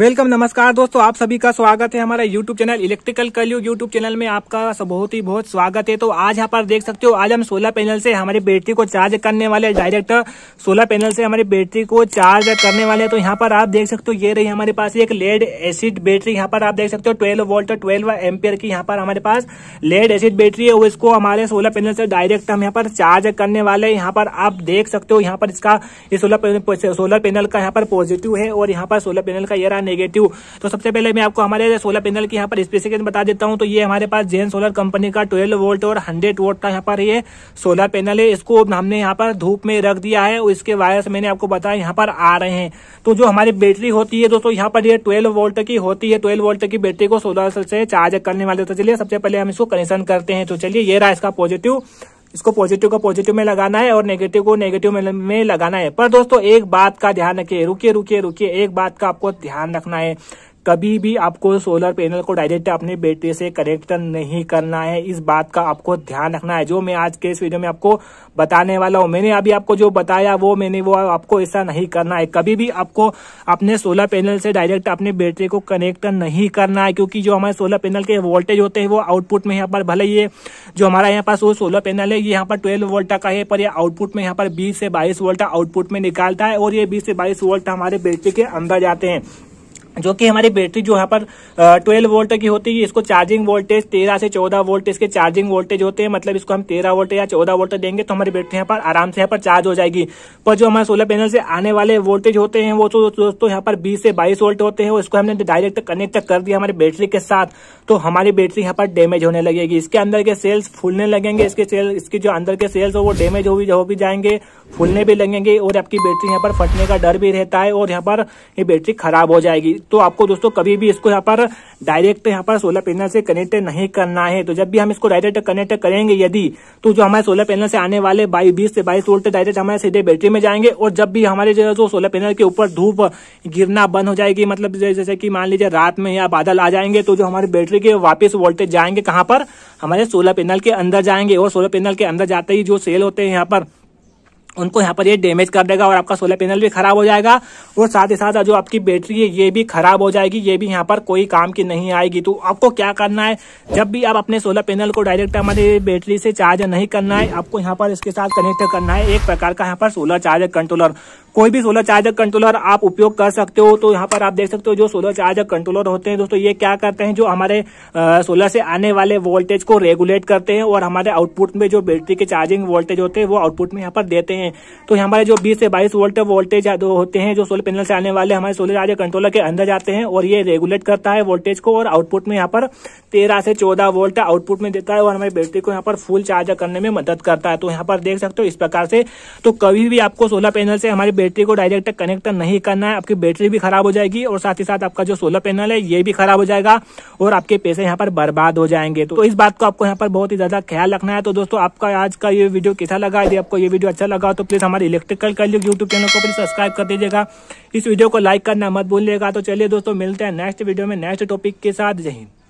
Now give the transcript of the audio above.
welcome नमस्कार दोस्तों आप सभी का स्वागत है हमारा YouTube channel electrical Kalyug YouTube channel में आपका बहुत ही बहुत स्वागत है तो आज यहाँ पर देख सकते हो आज हम सोलर पैनल से हमारी बैटरी को चार्ज करने वाले डायरेक्ट सोलर पैनल से हमारी बैटरी को चार्ज करने वाले तो यहाँ पर आप देख सकते हो ये रही हमारे पास एक लेड एसिड बैटरी यहाँ पर आप देख सकते हो ट्वेल्व वोल्ट ट्वेल्व एमपियर की यहाँ पर हमारे पास लेड एसिड बैटरी है इसको हमारे सोलर पैनल से डायरेक्ट हम यहाँ पर चार्ज करने वाले यहाँ पर आप देख सकते हो यहाँ पर इसका सोलर सोलर पैनल का यहाँ पर पॉजिटिव है और यहाँ पर सोलर पैनल का ये नेगेटिव तो सबसे पहले मैं आपको हमारे सोलर पैनल की यहाँ पर स्पेसिफिकेशन बता देता हूँ तो ये हमारे पास जेन सोलर कंपनी का ट्वेल्व वोल्ट और हंड्रेड वोल्ट का यहाँ पर ये सोलर पैनल है इसको हमने यहाँ पर धूप में रख दिया है और इसके वायर्स मैंने आपको बताया यहाँ पर आ रहे हैं तो जो हमारी बैटरी होती है दोस्तों यहाँ पर ये ट्वेल्व वोल्ट की होती है ट्वेल्व वोल्ट की बैटरी को सोलर से चार्ज करने वाले तो चलिए सबसे पहले हम इसको कनेक्शन करते हैं तो चलिए ये रहा इसका पॉजिटिव इसको पॉजिटिव को पॉजिटिव में लगाना है और नेगेटिव को नेगेटिव में लगाना है पर दोस्तों एक बात का ध्यान रखिए रुकिए रुकिए रुकिए एक बात का आपको ध्यान रखना है कभी भी आपको सोलर पैनल को डायरेक्ट अपने बैटरी से कनेक्ट नहीं करना है इस बात का आपको ध्यान रखना है जो मैं आज के इस वीडियो में आपको बताने वाला हूँ मैंने अभी आपको जो बताया वो मैंने वो आपको ऐसा नहीं करना है कभी भी आपको अपने सोलर पैनल से डायरेक्ट अपने बैटरी को कनेक्ट नहीं करना है क्योंकि जो हमारे सोलर पैनल के वोल्टेज होते हैं वो आउटपुट में यहाँ पर भले ये जो हमारा यहाँ पास वो सोलर पैनल है ये यहाँ पर ट्वेल्व वोल्ट का है पर ये आउटपुट में यहाँ पर बीस से बाईस वोल्ट आउटपुट में निकालता है और ये बीस से बाईस वोल्ट हमारे बैटरी के अंदर जाते हैं जो कि हमारी बैटरी जो यहाँ पर ट्वेल्व वोल्ट की होती है इसको चार्जिंग वोल्टेज तेरह से चौदह वोल्ट इसके चार्जिंग वोल्टेज होते हैं मतलब इसको हम तेरह वोल्ट या चौदह वोल्ट देंगे तो हमारी बैटरी यहाँ पर आराम से यहाँ पर चार्ज हो जाएगी पर जो हमारे सोलर पैनल से आने वाले वोल्टेज होते हैं वो तो दोस्तों यहाँ पर बीस से बाईस वोल्ट होते हैं उसको हमने डायरेक्ट कनेक्ट कर दिया हमारी बैटरी के साथ तो हमारी बैटरी यहाँ पर डैमेज होने लगेगी इसके अंदर के सेल्स फूलने लगेंगे इसके सेल इसके जो अंदर के सेल्स है वो डैमेज हो भी जाएंगे फूलने भी लगेंगे और आपकी बैटरी यहाँ पर फटने का डर भी रहता है और यहाँ पर ये बैटरी खराब हो जाएगी तो आपको दोस्तों कभी भी इसको यहाँ पर डायरेक्ट यहाँ पर सोलर पैनल से कनेक्ट नहीं करना है तो जब भी हम इसको डायरेक्ट कनेक्ट करेंगे यदि तो जो हमारे सोलर पैनल से आने वाले बाई बीस से बाईस वोल्ट डायरेक्ट हमारे सीधे बैटरी में जाएंगे और जब भी हमारे जो जो सोलर पैनल के ऊपर धूप गिरना बंद हो जाएगी मतलब जैसे कि मान लीजिए रात में या बादल आ जाएंगे तो जो हमारी बैटरी के वापिस वोल्टेज जाएंगे कहाँ पर हमारे सोलर पैनल के अंदर जाएंगे और सोलर पैनल के अंदर जाते ही जो सेल होते हैं यहाँ पर उनको यहाँ पर ये डैमेज कर देगा और आपका सोलर पैनल भी खराब हो जाएगा और साथ ही साथ जो आपकी बैटरी है ये भी खराब हो जाएगी ये भी यहाँ पर कोई काम की नहीं आएगी तो आपको क्या करना है जब भी आप अपने सोलर पैनल को डायरेक्ट हमारी बैटरी से चार्ज नहीं करना है आपको यहाँ पर इसके साथ कनेक्ट करना है एक प्रकार का यहाँ पर सोलर चार्जर कंट्रोलर कोई भी सोलर चार्जर कंट्रोलर आप उपयोग कर सकते हो तो यहाँ पर आप देख सकते हो जो सोलर चार्जर कंट्रोलर होते हैं दोस्तों ये क्या करते हैं जो हमारे सोलर से आने वाले वोल्टेज को रेगुलेट करते हैं और हमारे आउटपुट में जो बैटरी के चार्जिंग वोल्टेज होते हैं वो आउटपुट में यहाँ पर देते हैं तो हमारे जो बीस से बाईस वोल्ट वोल्टेज होते हैं जो सोलर पैनल से आने वाले हमारे सोलर चार्जर कंट्रोलर के अंदर जाते हैं और ये रेगुलेट करता है वोल्टेज को और आउटपुट में यहाँ पर तेरह से चौदह वोल्ट आउटपुट में देता है और हमारी बैटरी को यहाँ पर फुल चार्ज करने में मदद करता है तो यहाँ पर देख सकते हो इस प्रकार से तो कभी भी आपको सोलर पैनल से हमारी बैटरी को डायरेक्ट कनेक्ट नहीं करना है आपकी बैटरी भी खराब हो जाएगी और साथ ही साथ आपका जो सोलर पैनल है ये भी खराब हो जाएगा और आपके पैसे यहाँ पर बर्बाद हो जाएंगे तो इस बात को आपको यहाँ पर बहुत ही ज्यादा ख्याल रखना है तो दोस्तों आपका आज का ये वीडियो कैसा लगा यदि आपको ये वीडियो अच्छा लगा तो प्लीज हमारे इलेक्ट्रिकल कर लीजिए यूट्यूब चैनल को प्लीज सब्सक्राइब कर दीजिएगा इस वीडियो को लाइक करना मत भूलिएगा तो चलिए दोस्तों मिलते हैं नेक्स्ट वीडियो में नेक्स्ट टॉपिक के साथ जय हिंद